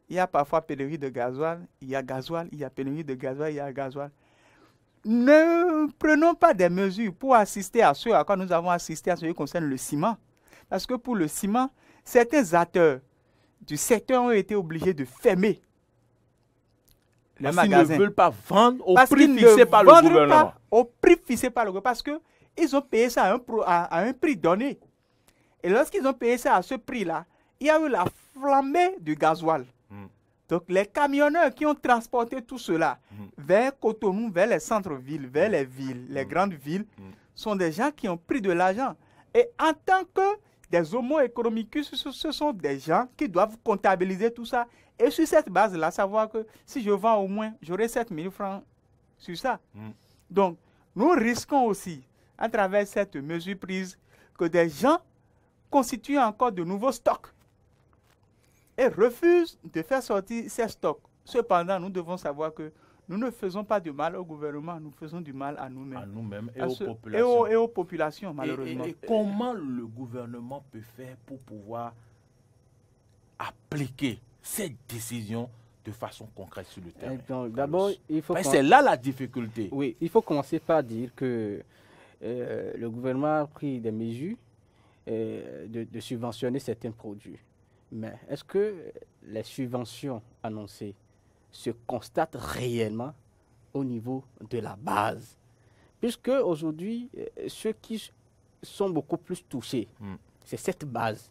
Il y a parfois pénurie de gasoil, il y a gasoil, il y a pénurie de gasoil, il y a gasoil. Ne prenons pas des mesures pour assister à ce à quoi nous avons assisté à ce qui concerne le ciment. Parce que pour le ciment, certains acteurs du secteur ont été obligés de fermer Les magasins ne veulent pas vendre au prix fixé par le gouvernement. Pas au prix fixé par le gouvernement. Parce qu'ils ont payé ça à un, prix donné. Et lorsqu'ils ont payé ça à ce prix-là, il y a eu la flammée du gasoil. Hmm. Donc les camionneurs qui ont transporté tout cela hmm. vers Cotonou, vers les centres-villes, vers hmm. les villes, les grandes villes, sont des gens qui ont pris de l'argent. Et en tant que des homo economicus, ce sont des gens qui doivent comptabiliser tout ça. Et sur cette base-là, savoir que si je vends au moins, j'aurai 7 francs sur ça. Mm. Donc, nous risquons aussi, à travers cette mesure prise, que des gens constituent encore de nouveaux stocks et refusent de faire sortir ces stocks. Cependant, nous devons savoir que nous ne faisons pas du mal au gouvernement, nous faisons du mal à nous-mêmes. À nous-mêmes et, aux, populations. malheureusement. Et, comment le gouvernement peut faire pour pouvoir appliquer cette décision de façon concrète sur le eh, terrain D'abord, il faut... Ben, c'est là la difficulté. Oui, il faut commencer par dire que euh, le gouvernement a pris des mesures euh, de subventionner certains produits. Mais est-ce que les subventions annoncées se constate réellement au niveau de la base. Puisque aujourd'hui, euh, ceux qui sont beaucoup plus touchés, hmm. c'est cette base.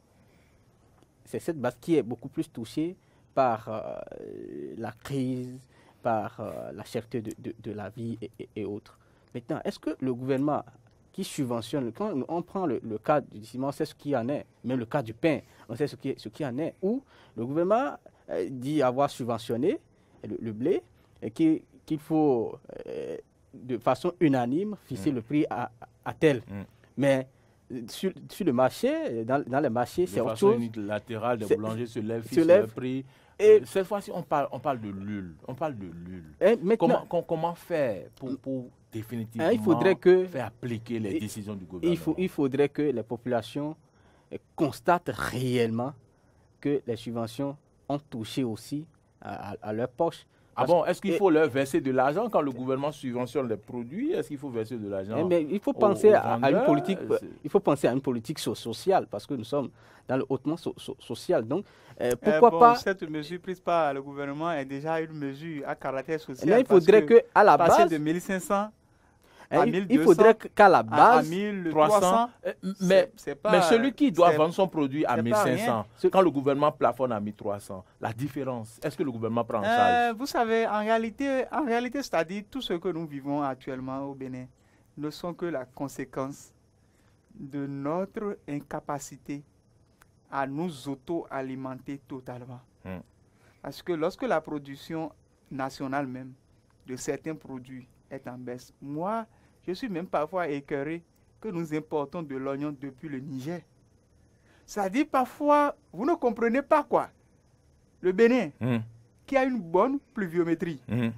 C'est cette base qui est beaucoup plus touchée par euh, la crise, par euh, la cherté de, la vie et, autres. Maintenant, est-ce que le gouvernement qui subventionne, quand on prend le, cas du ciment, on sait ce qu'il en est, même le cas du pain, on sait ce qui, ce en est, où le gouvernement dit avoir subventionné, le, blé et qu'il faut euh, de façon unanime fixer mm. le prix à, tel. Mm. Mais sur, le marché, dans, dans les marchés, c'est autre chose. unilatérale, des boulangers se lèvent, fixent le prix. Et euh, cette fois-ci, on parle, on parle de l'huile. On parle de l'huile. Eh, comment, comment faire pour, pour définitivement hein, il faudrait que, faire appliquer les décisions du gouvernement il, faut, il faudrait que les populations eh, constatent réellement que les subventions ont touché aussi à, leur poche. ah bon, est-ce qu'il faut leur verser de l'argent quand le gouvernement subventionne les produits Est-ce qu'il faut verser de l'argent eh, Mais euh, il faut penser à, une politique. Il faut penser à une politique sociale parce que nous sommes dans le hautement social. Donc euh, euh, pourquoi pas Cette mesure prise par le gouvernement est déjà une mesure à caractère eh social. Mais il faudrait que, que, à la base de 1500 il faudrait qu'à la base, 1300, euh, mais, mais celui qui doit vendre son produit à 1500, quand le gouvernement plafonne à 1300, la différence, est-ce que le gouvernement prend en euh, charge Vous savez, en réalité, en réalité c'est-à-dire tout ce que nous vivons actuellement au Bénin ne sont que la conséquence de notre incapacité à nous auto-alimenter totalement. Hmm. Parce que lorsque la production nationale même de certains produits en baisse. Moi, je suis même parfois écœuré que nous importons de l'oignon depuis le Niger. Ça dit parfois, vous ne comprenez pas quoi. Le Bénin, hmm. qui a une bonne pluviométrie. Hmm.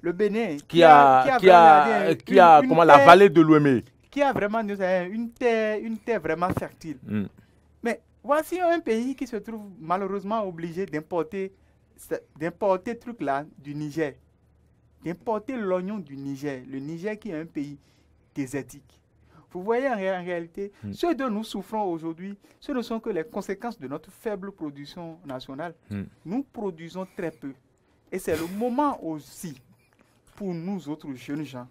Le Bénin, qui, a, qui a, qui a comment, la vallée de l'Ouémé. Qui a vraiment une terre, une terre vraiment fertile. Hmm. Mais voici un pays qui se trouve malheureusement obligé d'importer d'importer truc là du Niger d'importer l'oignon du Niger, le Niger qui est un pays désertique. Vous voyez en, réalité, hmm. ce dont nous souffrons aujourd'hui, ce ne sont que les conséquences de notre faible production nationale. Hmm. Nous produisons très peu. Et c'est le moment aussi pour nous autres jeunes gens,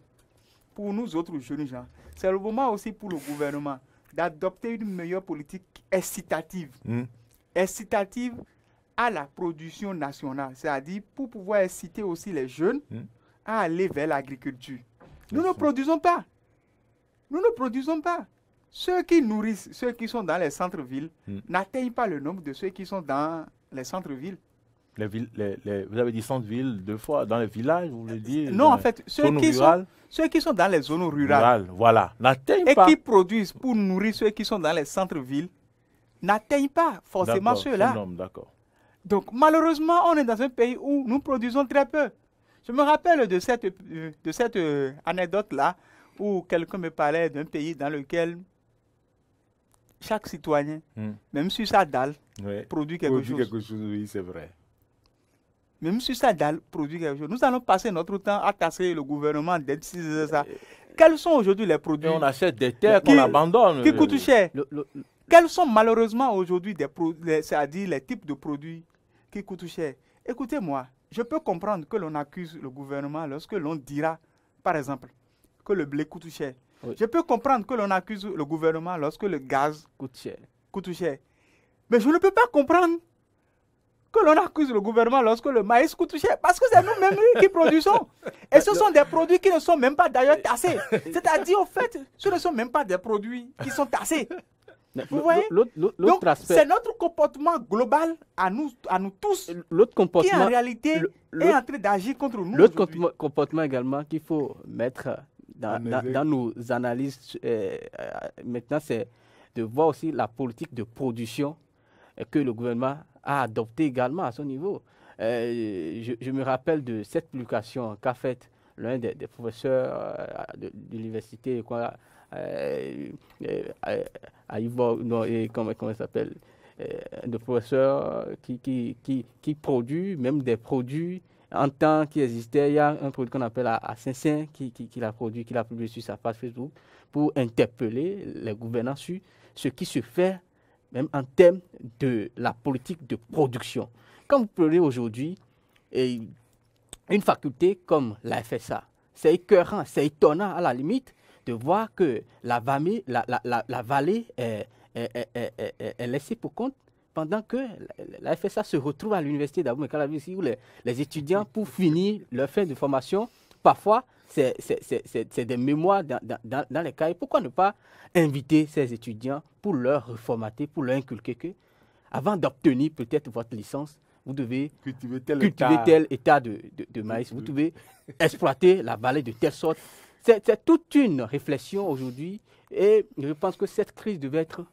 pour nous autres jeunes gens, c'est le moment aussi pour le gouvernement d'adopter une meilleure politique incitative. Hmm. Incitative à la production nationale, c'est-à-dire pour pouvoir inciter aussi les jeunes à aller vers l'agriculture. Nous ne produisons pas. Nous ne produisons pas. Ceux qui nourrissent, ceux qui sont dans les centres-villes, hmm. n'atteignent pas le nombre de ceux qui sont dans les centres-villes. Les vous avez dit centres-villes, deux fois, dans les villages, vous le dire Non, en euh, fait, ceux qui, sont, ceux qui sont dans les zones rurales, voilà, et pas. qui produisent pour nourrir ceux qui sont dans les centres-villes, n'atteignent pas forcément ceux-là. Donc malheureusement, on est dans un pays où nous produisons très peu. Je me rappelle de cette, de cette euh, anecdote-là où quelqu'un me parlait d'un pays dans lequel chaque citoyen, hmm. même si sa dalle, produit quelque chose. oui, c'est vrai. Même sur sa dalle, produit quelque chose. Nous allons passer notre temps à casser le gouvernement d'être ça. Quels sont aujourd'hui les produits On achète des terres qu'on abandonne. Qui coûtent cher. Quels sont malheureusement aujourd'hui, à les types de produits qui coûtent cher Écoutez-moi, je peux comprendre que l'on accuse le gouvernement lorsque l'on dira, par exemple, que le blé coûte cher. Je peux comprendre que l'on accuse le gouvernement lorsque le gaz coûte cher. Mais je ne peux pas comprendre que l'on accuse le gouvernement lorsque le maïs coûte cher. Parce que c'est nous-mêmes qui produisons. Et ce sont des produits qui ne sont même pas d'ailleurs tassés. C'est-à-dire, au fait, ce ne sont même pas des produits qui sont tassés. Vous voyez Donc, c'est notre comportement global à nous, à nous tous comportement, qui, en réalité, est en train d'agir contre nous. L'autre comportement également qu'il faut mettre dans, nos analyses euh, euh, maintenant, c'est de voir aussi la politique de production que le gouvernement a adoptée également à son niveau. Euh, je, me rappelle de cette publication qu'a faite l'un des, professeurs de, de l'université euh, euh, euh, à comment, comment s'appelle de professeurs qui, qui, qui, qui produit même des produits en temps qui existait, il y a un produit qu'on appelle saint qui, qui, qui l'a produit, qui l'a publié sur sa page Facebook pour interpeller les gouvernants sur ce qui se fait même en termes de la politique de production. Quand vous prenez aujourd'hui une faculté comme la FSA, c'est écœurant, c'est étonnant à la limite de voir que la, vallée, la, vallée est, laissée pour compte pendant que la FSA se retrouve à l'université d'Abou où les, étudiants, pour finir leur fin de formation, parfois, c'est des mémoires dans, les cahiers. pourquoi ne pas inviter ces étudiants pour leur reformater, pour leur inculquer que, avant d'obtenir peut-être votre licence, vous devez cultiver tel, état, de maïs, vous devez exploiter la vallée de telle sorte c'est toute une réflexion aujourd'hui et je pense que cette crise devait être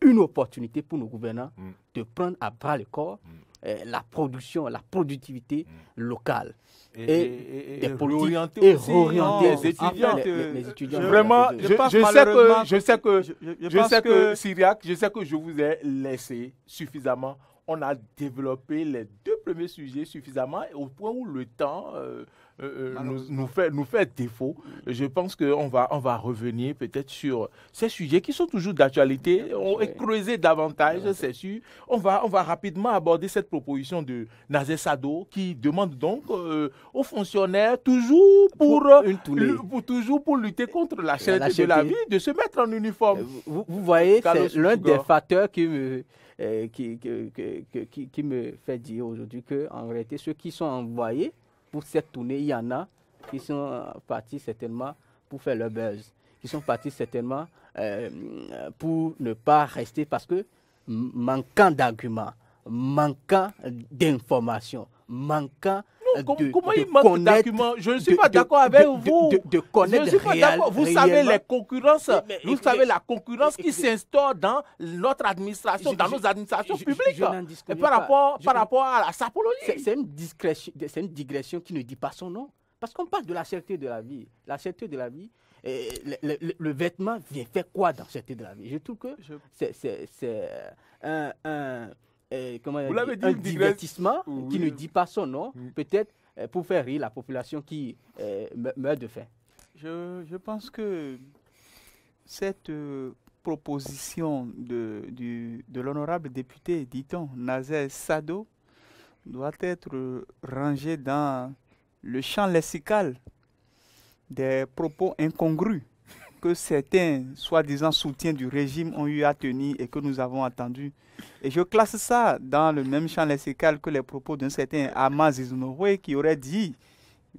une opportunité pour nos gouvernants mm. de prendre à bras le corps mm. eh, la production, la productivité mm. locale. Et, pour réorienter, euh, les, étudiants, vraiment, je, sais que, je sais que, je, sais que, Syriac, je sais que je vous ai laissé suffisamment. On a développé les deux premiers sujets suffisamment au point où le temps. Euh, euh, euh, nous, nous, fait, nous fait défaut. Je pense qu'on va, on va revenir peut-être sur ces sujets qui sont toujours d'actualité. On est creuser davantage, c'est sûr. On va, on va rapidement aborder cette proposition de Nazé Sado qui demande donc euh, aux fonctionnaires toujours pour, une toujours pour lutter contre la chaîne de la vie de se mettre en uniforme. Vous, voyez, c'est l'un des facteurs qui me, qui, qui, qui me fait dire aujourd'hui qu'en réalité, ceux qui sont envoyés pour cette tournée, il y en a qui sont euh, partis certainement pour faire le buzz, qui sont partis certainement euh, pour ne pas rester parce que manquant d'arguments, manquant d'informations, manquant Comment, de, comment Je ne suis pas d'accord avec vous. De, connaître je suis pas d'accord. Vous savez les concurrences, vous savez la concurrence qui s'instaure dans notre administration, dans nos administrations publiques. par rapport, par rapport à la sapologie. C'est une, digression qui ne dit pas son nom. Parce qu'on parle de la cherté de la vie. La cherté de la vie, et le, vêtement vient faire quoi dans la cherté de la vie Je trouve que c'est un euh, un divertissement qui ne dit pas son nom, mm. peut-être euh, pour faire rire la population qui euh, meurt de faim. Je, pense que cette proposition de, de l'honorable député, dit-on, Nazer Sado, doit être rangée dans le champ lexical des propos incongrus que certains soi-disant soutiens du régime ont eu à tenir et que nous avons attendu Et je classe ça dans le même champ lexical que les propos d'un certain amas Izunoroé qui aurait dit,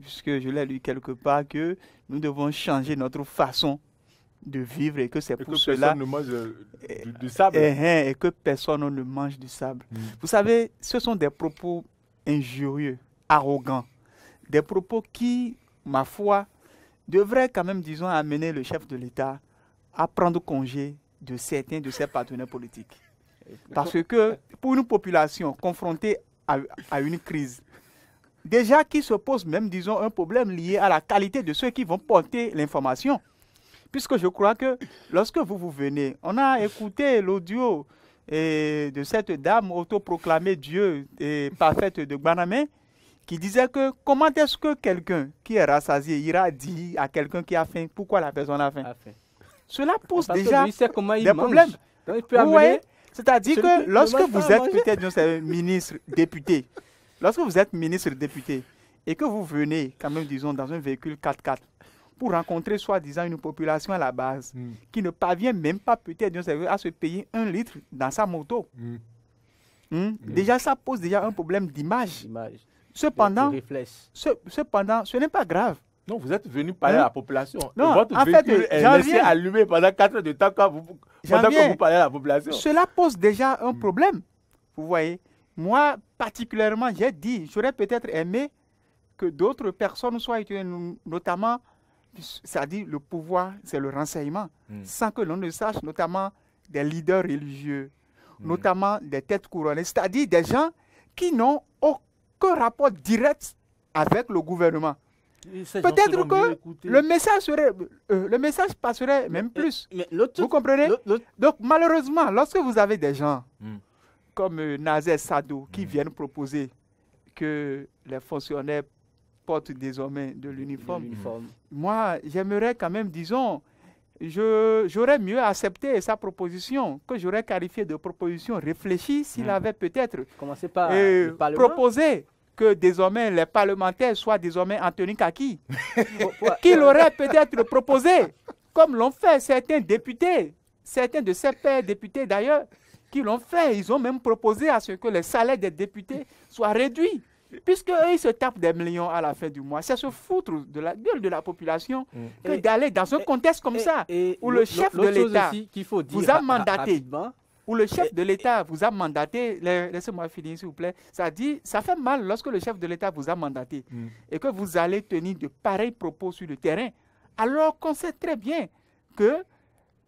puisque je l'ai lu quelque part, que nous devons changer notre façon de vivre et que c'est pour que cela. ne mange euh, du, sable. Eh, eh, eh, et, que personne ne mange du sable. Mm. Vous savez, ce sont des propos injurieux, arrogants, des propos qui, ma foi, devrait quand même, disons, amener le chef de l'État à prendre congé de certains de ses partenaires politiques. Parce que pour une population confrontée à, une crise, déjà qui se pose même, disons, un problème lié à la qualité de ceux qui vont porter l'information. Puisque je crois que lorsque vous vous venez, on a écouté l'audio eh, de cette dame autoproclamée Dieu et parfaite de Baname qui disait que comment est-ce que quelqu'un qui est rassasié ira dire à quelqu'un qui a faim pourquoi la personne a faim, Cela pose déjà des mange. problèmes. C'est-à-dire que lorsque vous êtes peut-être ministre député, lorsque vous êtes ministre député et que vous venez quand même, disons, dans un véhicule 4x4 pour rencontrer soi-disant une population à la base mm. qui ne parvient même pas peut-être à se payer un litre dans sa moto. Mm. Hmm? Mm. Déjà, ça pose déjà un problème d'image. Cependant, ce, cependant ce n'est pas grave. Non, vous êtes venu parler à la hein? population. Votre en fait, est euh, allumé pendant 4 heures de temps quand vous, pendant que vous parlez à la population. Cela pose déjà un hmm. problème. Vous voyez, moi particulièrement, j'ai dit, j'aurais peut-être aimé que d'autres personnes soient étudiées, notamment, c'est-à-dire le pouvoir, c'est le renseignement, hmm. sans que l'on ne sache, notamment des leaders religieux, hmm. notamment des têtes couronnées, c'est-à-dire des gens qui n'ont aucun rapport direct avec le gouvernement. Peut-être que le message, serait, euh, le message passerait même euh, plus. vous comprenez Donc malheureusement, lorsque vous avez des gens hmm. comme euh, Nazer Sadou qui hmm. viennent proposer que les fonctionnaires portent désormais de l'uniforme, moi j'aimerais quand même, disons, j'aurais mieux accepté sa proposition, que j'aurais qualifié de proposition réfléchie s'il hmm. avait peut-être euh, proposé que désormais les parlementaires soient désormais Anthony Kaki, [laughs] qu'il aurait peut-être proposé, comme l'ont fait certains députés, certains de ses pairs députés d'ailleurs, qui l'ont fait. Ils ont même proposé à ce que les salaires des députés soient réduits. Puisque ils se tapent des millions à la fin du mois. C'est se foutre de la gueule de la population mm. d'aller dans un contexte comme ça, où le chef de l'État vous a mandaté où le chef de l'État vous a mandaté, laissez-moi finir s'il vous plaît, ça dit, ça fait mal lorsque le chef de l'État vous a mandaté mm. et que vous allez tenir de pareils propos sur le terrain, alors qu'on sait très bien que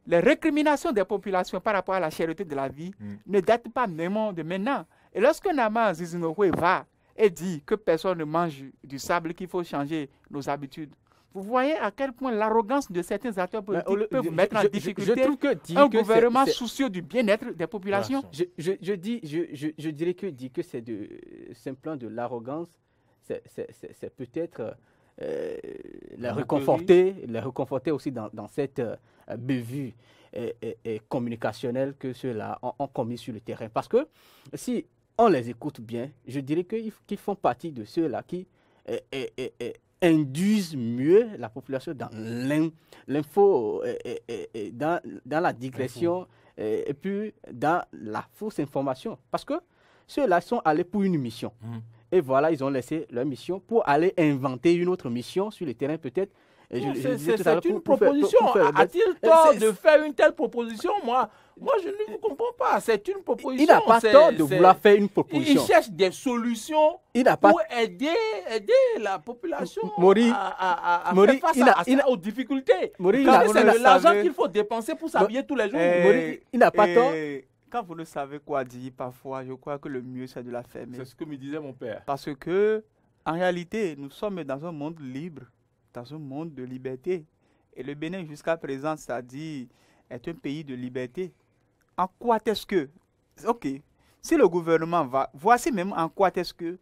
les récriminations des populations par rapport à la chèreté de la vie mm. ne datent pas même de maintenant. Et lorsque Nama va et dit que personne ne mange du sable, qu'il faut changer nos habitudes, vous voyez à quel point l'arrogance de certains acteurs politiques peut vous mettre en difficulté. un gouvernement soucieux du bien-être des populations. Je, dis, je, dirais que dit que c'est simplement de l'arrogance, c'est peut-être euh, la réconforter, la réconforter aussi dans, cette euh, bévue euh, euh, euh, communicationnelle que ceux-là ont, commis sur le terrain. Parce que si on les écoute bien, je dirais qu'ils font partie de ceux-là qui induisent mieux la population dans l'info, euh, euh, euh, dans, dans, la digression mhm. et puis dans la fausse information. Parce que ceux-là sont allés pour une mission. Mhm. Et voilà, ils ont laissé leur mission pour aller inventer une autre mission sur le terrain peut-être c'est une proposition. A-t-il tort de faire une telle proposition Moi, moi je ne vous comprends pas. C'est une proposition. Il n'a pas tort de vouloir faire une proposition. Il cherche des solutions pour aider, la population à, faire face il aux difficultés. c'est de l'argent qu'il faut dépenser pour s'habiller tous les jours. Eh, il n'a pas eh, Quand vous ne savez quoi dire parfois, je crois que le mieux c'est de la fermer. C'est ce que me disait mon père. Parce que, en réalité, nous sommes dans un monde libre dans un monde de liberté. Et le Bénin, jusqu'à présent, ça dit est un pays de liberté. En quoi est-ce que... Ok, si le gouvernement va... Voici même en quoi est-ce que...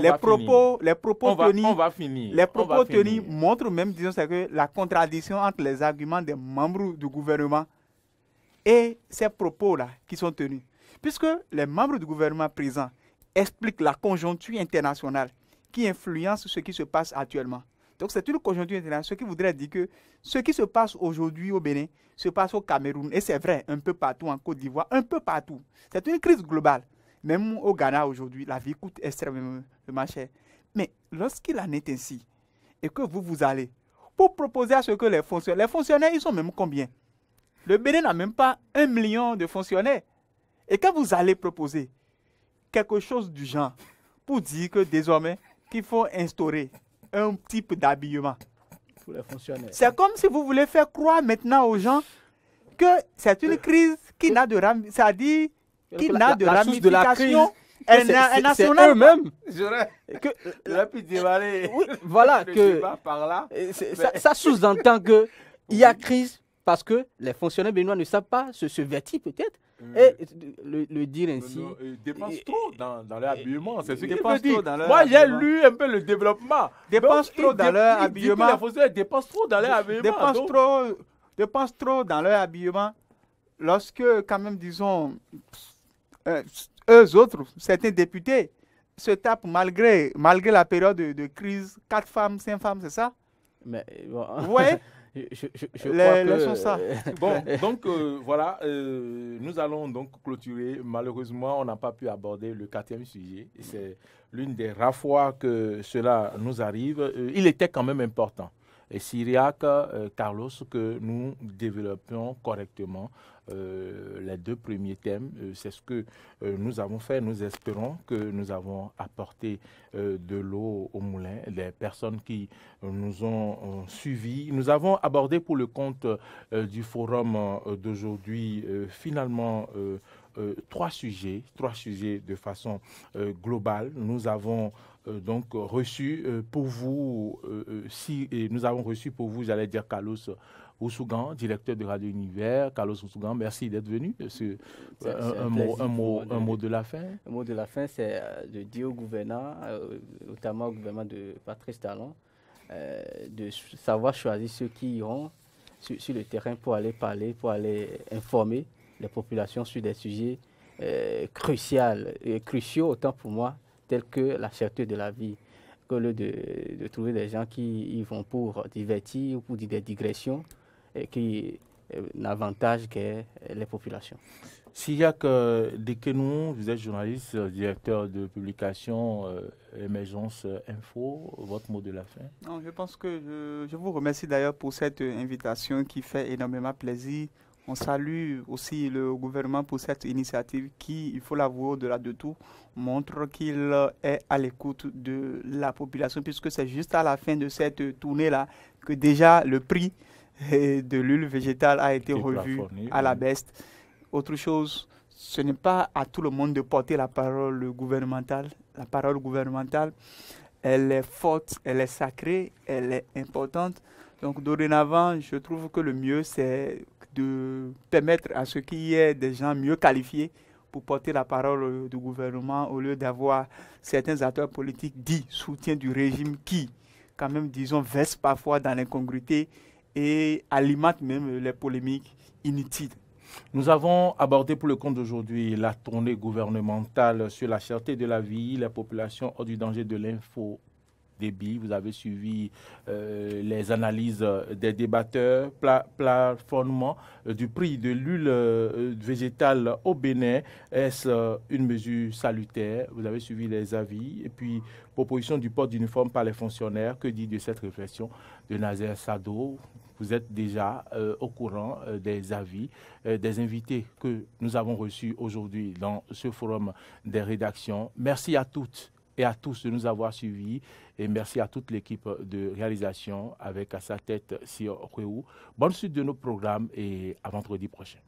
les propos, les propos tenus, les propos tenus montrent même, disons, que la contradiction entre les arguments des membres du gouvernement et ces propos-là qui sont tenus. Puisque les membres du gouvernement présents expliquent la conjoncture internationale qui influence ce qui se passe actuellement. Donc c'est une conjoncture internationale ce qui voudrait dire que ce qui se passe aujourd'hui au Bénin se passe au Cameroun. Et c'est vrai, un peu partout en Côte d'Ivoire, un peu partout. C'est une crise globale. Même au Ghana aujourd'hui, la vie coûte extrêmement cher. Mais lorsqu'il en est ainsi, et que vous vous allez, pour proposer à ce que les fonctionnaires, les fonctionnaires, ils sont même combien Le Bénin n'a même pas un million de fonctionnaires. Et quand vous allez proposer quelque chose du genre, pour dire que désormais, qu'il faut instaurer un type d'habillement. C'est comme si vous voulez faire croire maintenant aux gens que c'est une crise qui n'a de ram... ça dit qui n'a de ramification c'est eux-mêmes. J'aurais pu dire, Oui, voilà que par là, ça, ça sous-entend que il y a crise parce que les fonctionnaires béninois ne savent pas se, se peut-être Mm. Et le, dire ainsi. ils dépensent trop dans, dans leur habillement. Moi, j'ai lu un peu le développement. Dépense trop dans leur habillement. ils dépensent trop dans leur habillement. Dépense trop, trop dans leur habillement. Lorsque, quand même, disons, euh, eux autres, certains députés, se tapent malgré, malgré la période de, crise, quatre femmes, cinq femmes, c'est ça? Mais Vous [laughs] Je, les, ça. Euh, bon, [laughs] donc euh, voilà, euh, nous allons donc clôturer. Malheureusement, on n'a pas pu aborder le quatrième sujet. C'est l'une des rares fois que cela nous arrive. Il était quand même important. Et Syriac, Carlos, que nous développions correctement euh, les deux premiers thèmes. Euh, c'est ce que euh, nous avons fait. Nous espérons que nous avons apporté de l'eau au moulin. Les personnes qui nous ont, suivis. Nous avons abordé pour le compte du forum d'aujourd'hui finalement trois sujets, trois sujets de façon globale. Nous avons donc reçu pour vous, si nous avons reçu pour vous, j'allais dire Carlos Ousougan, directeur de Radio Univers. Carlos Ousougan, merci d'être venu. Euh, un, mot, un, mot, de la fin. Un mot de la fin, c'est euh, de dire au gouvernement, euh, notamment au gouvernement de Patrice Talon, de savoir choisir ceux qui iront sur, le terrain pour aller parler, pour aller informer les populations sur des sujets cruciaux, et cruciaux autant pour moi, tels que la cherté de la vie. Que lieu de, trouver des gens qui y vont pour divertir ou pour des digressions, qui euh, avantage que euh, les populations. que que nous, vous êtes journaliste, euh, directeur de publication euh, Info. Votre mot de la fin non, Je pense que je, je vous remercie d'ailleurs pour cette invitation qui fait énormément plaisir. On salue aussi le gouvernement pour cette initiative qui, il faut l'avouer au-delà de tout, montre qu'il est à l'écoute de la population puisque c'est juste à la fin de cette tournée-là que déjà le prix [laughs] et de l'huile végétale a été revue à la baisse. Autre chose, ce n'est pas à tout le monde de porter la parole gouvernementale. La parole gouvernementale, elle est forte, elle est sacrée, elle est importante. Donc dorénavant, je trouve que le mieux, c'est de permettre à ce qu'il y ait des gens mieux qualifiés pour porter la parole du gouvernement au lieu d'avoir certains acteurs politiques dits soutien du régime qui, quand même, disons, versent parfois dans l'incongruité et alimente même les polémiques inutiles. Nous avons abordé pour le compte d'aujourd'hui la tournée gouvernementale sur la cherté de la vie, la population hors du danger de l'info débit. Vous avez suivi euh, les analyses des débatteurs, plafonnement euh, du prix de l'huile euh, végétale au Bénin. Est-ce une mesure salutaire Vous avez suivi les avis et puis proposition du port d'uniforme par les fonctionnaires. Que dit de cette réflexion de Nazaire Sado vous êtes déjà euh, au courant euh, des avis euh, des invités que nous avons reçus aujourd'hui dans ce forum des rédactions. Merci à toutes et à tous de nous avoir suivis et merci à toute l'équipe de réalisation avec à sa tête Sir Réou. Bonne suite de nos programmes et à vendredi prochain.